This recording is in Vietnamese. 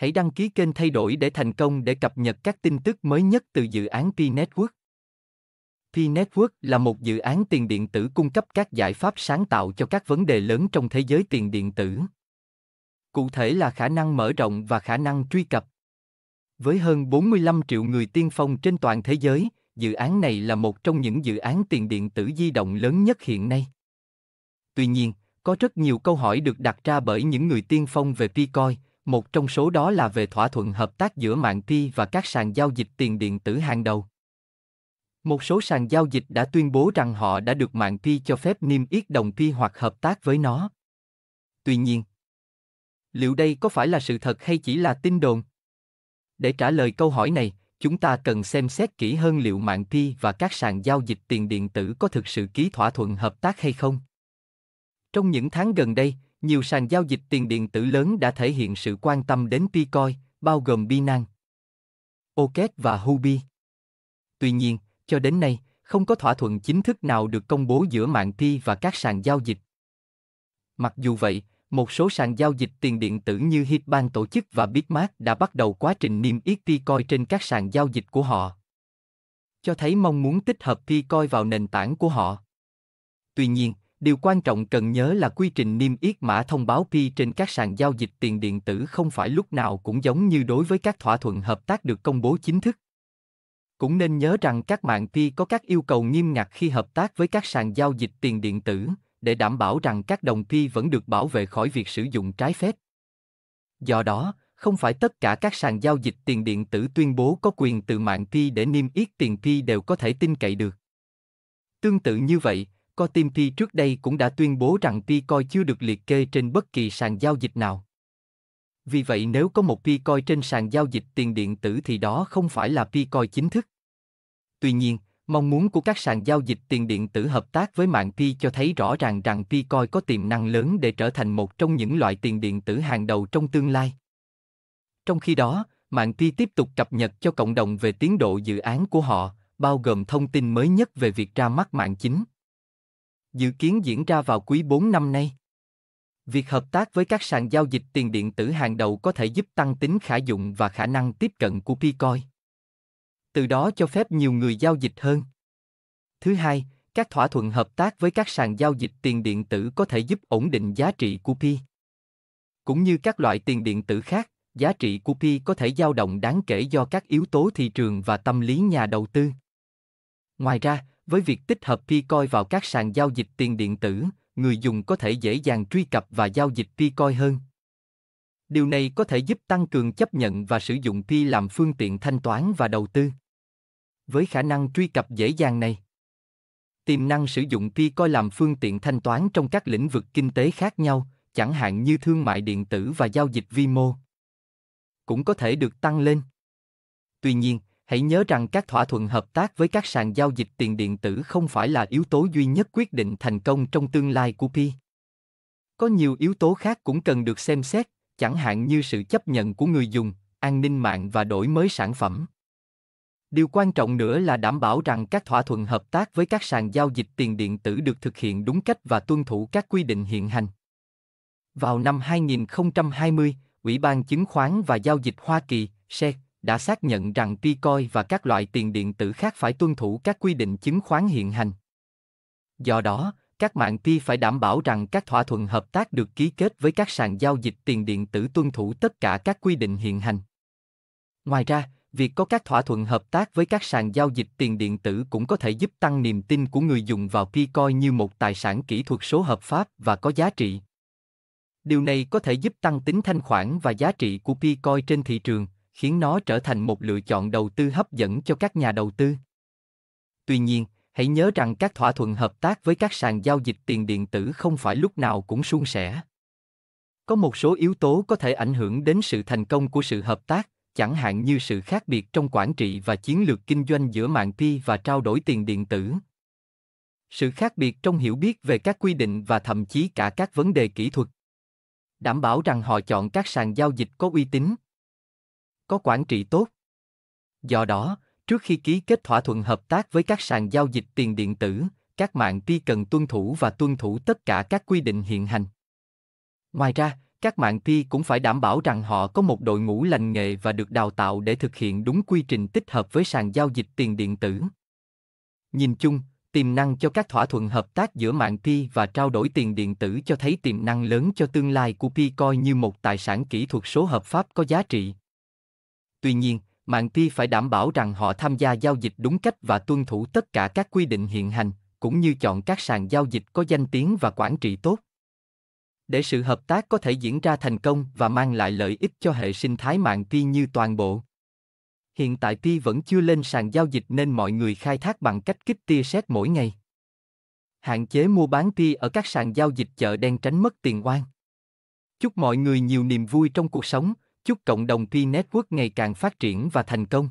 Hãy đăng ký kênh thay đổi để thành công để cập nhật các tin tức mới nhất từ dự án P-Network. P-Network là một dự án tiền điện tử cung cấp các giải pháp sáng tạo cho các vấn đề lớn trong thế giới tiền điện tử. Cụ thể là khả năng mở rộng và khả năng truy cập. Với hơn 45 triệu người tiên phong trên toàn thế giới, dự án này là một trong những dự án tiền điện tử di động lớn nhất hiện nay. Tuy nhiên, có rất nhiều câu hỏi được đặt ra bởi những người tiên phong về Picoin, một trong số đó là về thỏa thuận hợp tác giữa mạng Pi và các sàn giao dịch tiền điện tử hàng đầu. Một số sàn giao dịch đã tuyên bố rằng họ đã được mạng Pi cho phép niêm yết đồng Pi hoặc hợp tác với nó. Tuy nhiên, liệu đây có phải là sự thật hay chỉ là tin đồn? Để trả lời câu hỏi này, chúng ta cần xem xét kỹ hơn liệu mạng Pi và các sàn giao dịch tiền điện tử có thực sự ký thỏa thuận hợp tác hay không. Trong những tháng gần đây, nhiều sàn giao dịch tiền điện tử lớn đã thể hiện sự quan tâm đến Bitcoin, bao gồm Binance, OKEx và Huobi. Tuy nhiên, cho đến nay, không có thỏa thuận chính thức nào được công bố giữa mạng Pi và các sàn giao dịch. Mặc dù vậy, một số sàn giao dịch tiền điện tử như Hitbank tổ chức và Bitmart đã bắt đầu quá trình niêm yết Bitcoin trên các sàn giao dịch của họ. Cho thấy mong muốn tích hợp Bitcoin vào nền tảng của họ. Tuy nhiên, Điều quan trọng cần nhớ là quy trình niêm yết mã thông báo Pi trên các sàn giao dịch tiền điện tử không phải lúc nào cũng giống như đối với các thỏa thuận hợp tác được công bố chính thức. Cũng nên nhớ rằng các mạng Pi có các yêu cầu nghiêm ngặt khi hợp tác với các sàn giao dịch tiền điện tử để đảm bảo rằng các đồng Pi vẫn được bảo vệ khỏi việc sử dụng trái phép. Do đó, không phải tất cả các sàn giao dịch tiền điện tử tuyên bố có quyền từ mạng Pi để niêm yết tiền Pi đều có thể tin cậy được. Tương tự như vậy, co tim Pi trước đây cũng đã tuyên bố rằng Pi coi chưa được liệt kê trên bất kỳ sàn giao dịch nào. Vì vậy nếu có một Pi coi trên sàn giao dịch tiền điện tử thì đó không phải là Pi coi chính thức. Tuy nhiên, mong muốn của các sàn giao dịch tiền điện tử hợp tác với mạng Pi cho thấy rõ ràng rằng Pi coi có tiềm năng lớn để trở thành một trong những loại tiền điện tử hàng đầu trong tương lai. Trong khi đó, mạng Pi tiếp tục cập nhật cho cộng đồng về tiến độ dự án của họ, bao gồm thông tin mới nhất về việc ra mắt mạng chính dự kiến diễn ra vào quý 4 năm nay. Việc hợp tác với các sàn giao dịch tiền điện tử hàng đầu có thể giúp tăng tính khả dụng và khả năng tiếp cận của Picoin. Từ đó cho phép nhiều người giao dịch hơn. Thứ hai, các thỏa thuận hợp tác với các sàn giao dịch tiền điện tử có thể giúp ổn định giá trị của Pi. Cũng như các loại tiền điện tử khác, giá trị của Pi có thể dao động đáng kể do các yếu tố thị trường và tâm lý nhà đầu tư. Ngoài ra, với việc tích hợp Picoin vào các sàn giao dịch tiền điện tử, người dùng có thể dễ dàng truy cập và giao dịch Picoin hơn. Điều này có thể giúp tăng cường chấp nhận và sử dụng Pi làm phương tiện thanh toán và đầu tư. Với khả năng truy cập dễ dàng này, tiềm năng sử dụng Pi coi làm phương tiện thanh toán trong các lĩnh vực kinh tế khác nhau, chẳng hạn như thương mại điện tử và giao dịch vi mô, cũng có thể được tăng lên. Tuy nhiên, Hãy nhớ rằng các thỏa thuận hợp tác với các sàn giao dịch tiền điện tử không phải là yếu tố duy nhất quyết định thành công trong tương lai của Pi. Có nhiều yếu tố khác cũng cần được xem xét, chẳng hạn như sự chấp nhận của người dùng, an ninh mạng và đổi mới sản phẩm. Điều quan trọng nữa là đảm bảo rằng các thỏa thuận hợp tác với các sàn giao dịch tiền điện tử được thực hiện đúng cách và tuân thủ các quy định hiện hành. Vào năm 2020, Ủy ban Chứng khoán và Giao dịch Hoa Kỳ, SEC, đã xác nhận rằng Bitcoin và các loại tiền điện tử khác phải tuân thủ các quy định chứng khoán hiện hành. Do đó, các mạng Pi phải đảm bảo rằng các thỏa thuận hợp tác được ký kết với các sàn giao dịch tiền điện tử tuân thủ tất cả các quy định hiện hành. Ngoài ra, việc có các thỏa thuận hợp tác với các sàn giao dịch tiền điện tử cũng có thể giúp tăng niềm tin của người dùng vào Bitcoin như một tài sản kỹ thuật số hợp pháp và có giá trị. Điều này có thể giúp tăng tính thanh khoản và giá trị của Bitcoin trên thị trường, khiến nó trở thành một lựa chọn đầu tư hấp dẫn cho các nhà đầu tư. Tuy nhiên, hãy nhớ rằng các thỏa thuận hợp tác với các sàn giao dịch tiền điện tử không phải lúc nào cũng suôn sẻ. Có một số yếu tố có thể ảnh hưởng đến sự thành công của sự hợp tác, chẳng hạn như sự khác biệt trong quản trị và chiến lược kinh doanh giữa mạng pi và trao đổi tiền điện tử. Sự khác biệt trong hiểu biết về các quy định và thậm chí cả các vấn đề kỹ thuật. Đảm bảo rằng họ chọn các sàn giao dịch có uy tín, có quản trị tốt. Do đó, trước khi ký kết thỏa thuận hợp tác với các sàn giao dịch tiền điện tử, các mạng ti cần tuân thủ và tuân thủ tất cả các quy định hiện hành. Ngoài ra, các mạng ti cũng phải đảm bảo rằng họ có một đội ngũ lành nghề và được đào tạo để thực hiện đúng quy trình tích hợp với sàn giao dịch tiền điện tử. Nhìn chung, tiềm năng cho các thỏa thuận hợp tác giữa mạng ti và trao đổi tiền điện tử cho thấy tiềm năng lớn cho tương lai của Pi coi như một tài sản kỹ thuật số hợp pháp có giá trị, tuy nhiên, mạng pi phải đảm bảo rằng họ tham gia giao dịch đúng cách và tuân thủ tất cả các quy định hiện hành, cũng như chọn các sàn giao dịch có danh tiếng và quản trị tốt. Để sự hợp tác có thể diễn ra thành công và mang lại lợi ích cho hệ sinh thái mạng pi như toàn bộ. Hiện tại pi vẫn chưa lên sàn giao dịch nên mọi người khai thác bằng cách kích tia xét mỗi ngày. Hạn chế mua bán pi ở các sàn giao dịch chợ đen tránh mất tiền oan. Chúc mọi người nhiều niềm vui trong cuộc sống Chúc cộng đồng P Network ngày càng phát triển và thành công.